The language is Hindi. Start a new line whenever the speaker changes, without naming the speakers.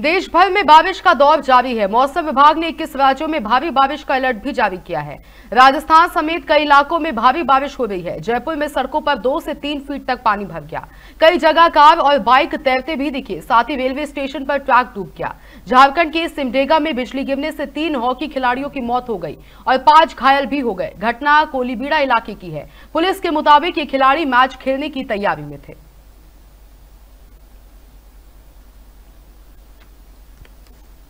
देश भर में बारिश का दौर जारी है मौसम विभाग ने 21 राज्यों में भारी बारिश का अलर्ट भी जारी किया है राजस्थान समेत कई इलाकों में भारी बारिश हो रही है जयपुर में सड़कों पर दो से तीन फीट तक पानी भर गया कई जगह कार और बाइक तैरते भी दिखे साथ ही रेलवे स्टेशन पर ट्रैक डूब गया झारखंड के सिमडेगा में बिजली गिरने से तीन हॉकी खिलाड़ियों की मौत हो गई और पांच घायल भी हो गए घटना कोलीबीड़ा इलाके की है पुलिस के मुताबिक ये खिलाड़ी मैच खेलने की तैयारी में थे